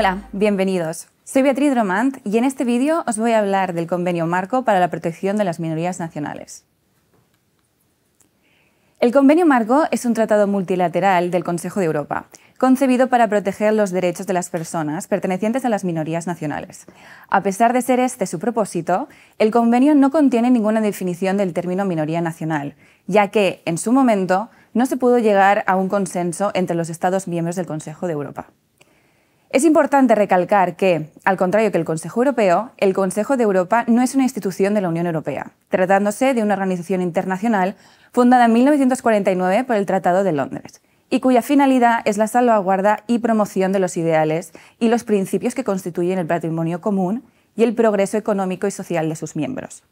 Hola, bienvenidos. Soy Beatriz Romant y en este vídeo os voy a hablar del Convenio Marco para la Protección de las Minorías Nacionales. El Convenio Marco es un tratado multilateral del Consejo de Europa, concebido para proteger los derechos de las personas pertenecientes a las minorías nacionales. A pesar de ser este su propósito, el convenio no contiene ninguna definición del término minoría nacional, ya que, en su momento, no se pudo llegar a un consenso entre los Estados miembros del Consejo de Europa. Es importante recalcar que, al contrario que el Consejo Europeo, el Consejo de Europa no es una institución de la Unión Europea, tratándose de una organización internacional fundada en 1949 por el Tratado de Londres y cuya finalidad es la salvaguarda y promoción de los ideales y los principios que constituyen el patrimonio común y el progreso económico y social de sus miembros.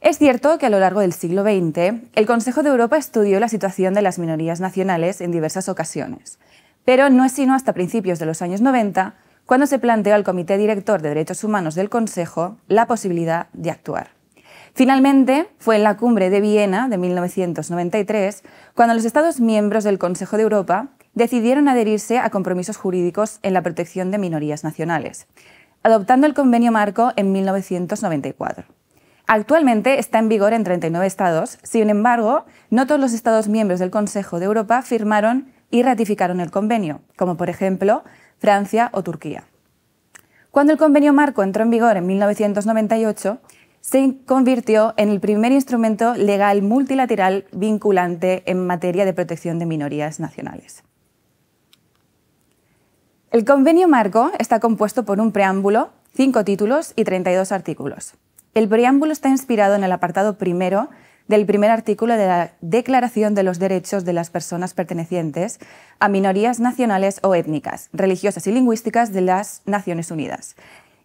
Es cierto que a lo largo del siglo XX, el Consejo de Europa estudió la situación de las minorías nacionales en diversas ocasiones, pero no es sino hasta principios de los años 90 cuando se planteó al Comité Director de Derechos Humanos del Consejo la posibilidad de actuar. Finalmente, fue en la cumbre de Viena de 1993 cuando los Estados miembros del Consejo de Europa decidieron adherirse a compromisos jurídicos en la protección de minorías nacionales, adoptando el Convenio Marco en 1994. Actualmente está en vigor en 39 estados, sin embargo, no todos los estados miembros del Consejo de Europa firmaron y ratificaron el convenio, como por ejemplo Francia o Turquía. Cuando el convenio marco entró en vigor en 1998, se convirtió en el primer instrumento legal multilateral vinculante en materia de protección de minorías nacionales. El convenio marco está compuesto por un preámbulo, cinco títulos y 32 artículos. El preámbulo está inspirado en el apartado primero del primer artículo de la Declaración de los Derechos de las Personas Pertenecientes a Minorías Nacionales o Étnicas, Religiosas y Lingüísticas de las Naciones Unidas,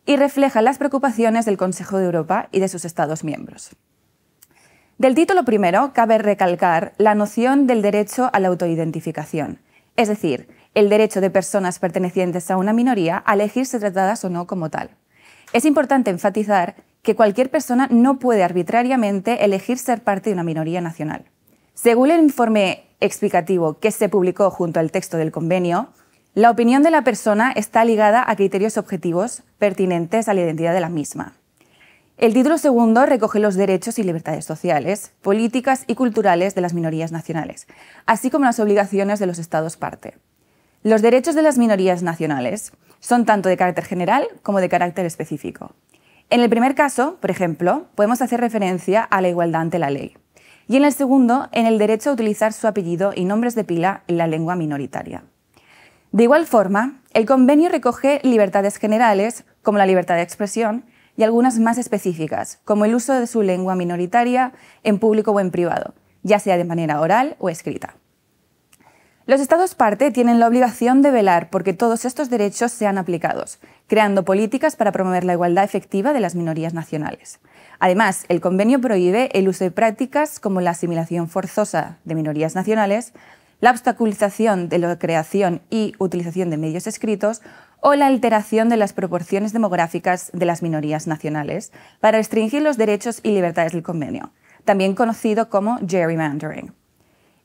y refleja las preocupaciones del Consejo de Europa y de sus Estados miembros. Del título primero cabe recalcar la noción del derecho a la autoidentificación, es decir, el derecho de personas pertenecientes a una minoría a elegirse tratadas o no como tal. Es importante enfatizar que cualquier persona no puede arbitrariamente elegir ser parte de una minoría nacional. Según el informe explicativo que se publicó junto al texto del convenio, la opinión de la persona está ligada a criterios objetivos pertinentes a la identidad de la misma. El título segundo recoge los derechos y libertades sociales, políticas y culturales de las minorías nacionales, así como las obligaciones de los Estados parte. Los derechos de las minorías nacionales son tanto de carácter general como de carácter específico. En el primer caso, por ejemplo, podemos hacer referencia a la igualdad ante la ley. Y en el segundo, en el derecho a utilizar su apellido y nombres de pila en la lengua minoritaria. De igual forma, el convenio recoge libertades generales, como la libertad de expresión, y algunas más específicas, como el uso de su lengua minoritaria en público o en privado, ya sea de manera oral o escrita. Los Estados parte tienen la obligación de velar porque todos estos derechos sean aplicados, creando políticas para promover la igualdad efectiva de las minorías nacionales. Además, el convenio prohíbe el uso de prácticas como la asimilación forzosa de minorías nacionales, la obstaculización de la creación y utilización de medios escritos o la alteración de las proporciones demográficas de las minorías nacionales para restringir los derechos y libertades del convenio, también conocido como gerrymandering.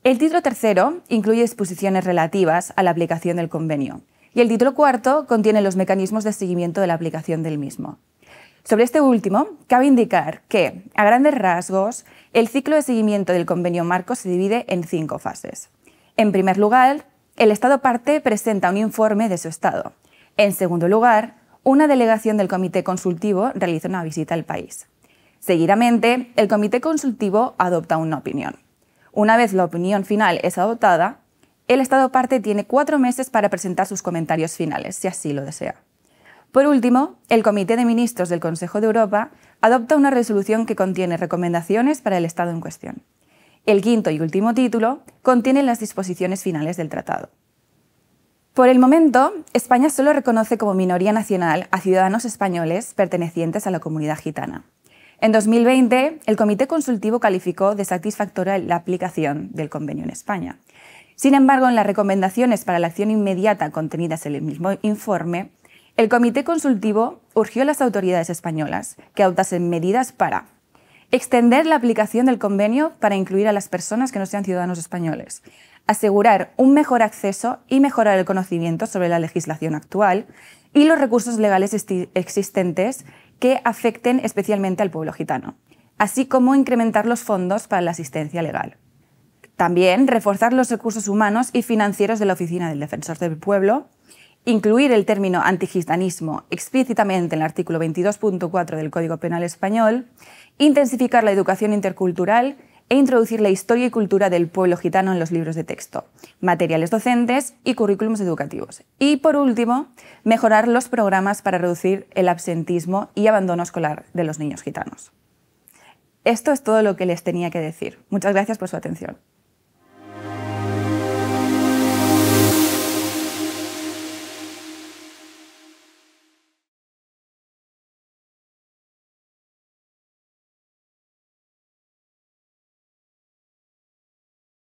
El título tercero incluye disposiciones relativas a la aplicación del convenio y el título cuarto contiene los mecanismos de seguimiento de la aplicación del mismo. Sobre este último, cabe indicar que, a grandes rasgos, el ciclo de seguimiento del convenio marco se divide en cinco fases. En primer lugar, el Estado parte presenta un informe de su Estado. En segundo lugar, una delegación del Comité Consultivo realiza una visita al país. Seguidamente, el Comité Consultivo adopta una opinión. Una vez la opinión final es adoptada, el Estado parte tiene cuatro meses para presentar sus comentarios finales, si así lo desea. Por último, el Comité de Ministros del Consejo de Europa adopta una resolución que contiene recomendaciones para el Estado en cuestión. El quinto y último título contiene las disposiciones finales del tratado. Por el momento, España solo reconoce como minoría nacional a ciudadanos españoles pertenecientes a la comunidad gitana. En 2020, el Comité Consultivo calificó de satisfactoria la aplicación del convenio en España. Sin embargo, en las recomendaciones para la acción inmediata contenidas en el mismo informe, el Comité Consultivo urgió a las autoridades españolas que adoptasen medidas para extender la aplicación del convenio para incluir a las personas que no sean ciudadanos españoles, asegurar un mejor acceso y mejorar el conocimiento sobre la legislación actual y los recursos legales existentes que afecten especialmente al pueblo gitano, así como incrementar los fondos para la asistencia legal. También reforzar los recursos humanos y financieros de la Oficina del Defensor del Pueblo, incluir el término antigitanismo explícitamente en el artículo 22.4 del Código Penal Español, intensificar la educación intercultural e introducir la historia y cultura del pueblo gitano en los libros de texto, materiales docentes y currículums educativos. Y por último, mejorar los programas para reducir el absentismo y abandono escolar de los niños gitanos. Esto es todo lo que les tenía que decir. Muchas gracias por su atención.